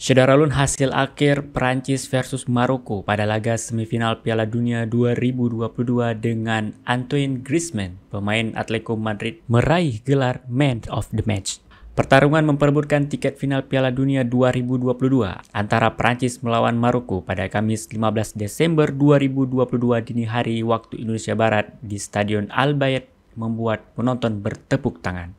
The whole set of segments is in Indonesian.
Saudara Lun hasil akhir Perancis versus Maroko pada laga semifinal Piala Dunia 2022 dengan Antoine Griezmann, pemain Atletico Madrid, meraih gelar Man of the Match. Pertarungan memperebutkan tiket final Piala Dunia 2022 antara Prancis melawan Maroko pada Kamis 15 Desember 2022 dini hari waktu Indonesia Barat di Stadion Al Bayt membuat penonton bertepuk tangan.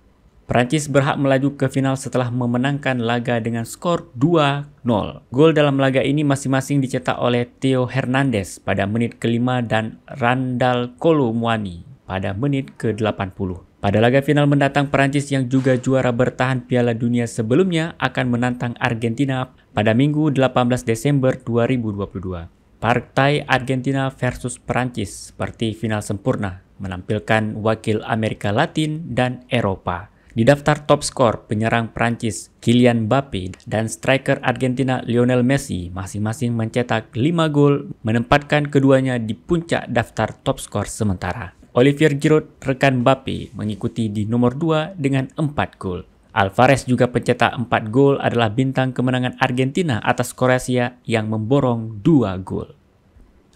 Prancis berhak melaju ke final setelah memenangkan laga dengan skor 2-0. Gol dalam laga ini masing-masing dicetak oleh Theo Hernandez pada menit kelima dan Randall Colomwani pada menit ke-80. Pada laga final mendatang, Prancis yang juga juara bertahan Piala Dunia sebelumnya akan menantang Argentina pada Minggu 18 Desember 2022. Partai Argentina versus Prancis seperti final sempurna, menampilkan wakil Amerika Latin dan Eropa. Di daftar top skor penyerang Prancis Kylian Mbappe dan striker Argentina Lionel Messi masing-masing mencetak 5 gol menempatkan keduanya di puncak daftar top skor sementara. Olivier Giroud rekan Mbappe mengikuti di nomor 2 dengan 4 gol. Alvarez juga pencetak 4 gol adalah bintang kemenangan Argentina atas Kroasia yang memborong 2 gol.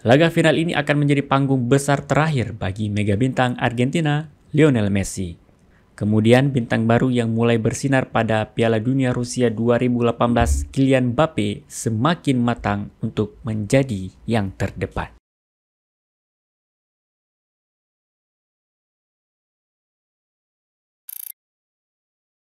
Laga final ini akan menjadi panggung besar terakhir bagi mega bintang Argentina, Lionel Messi. Kemudian bintang baru yang mulai bersinar pada Piala Dunia Rusia 2018, Kylian Mbappe semakin matang untuk menjadi yang terdepan.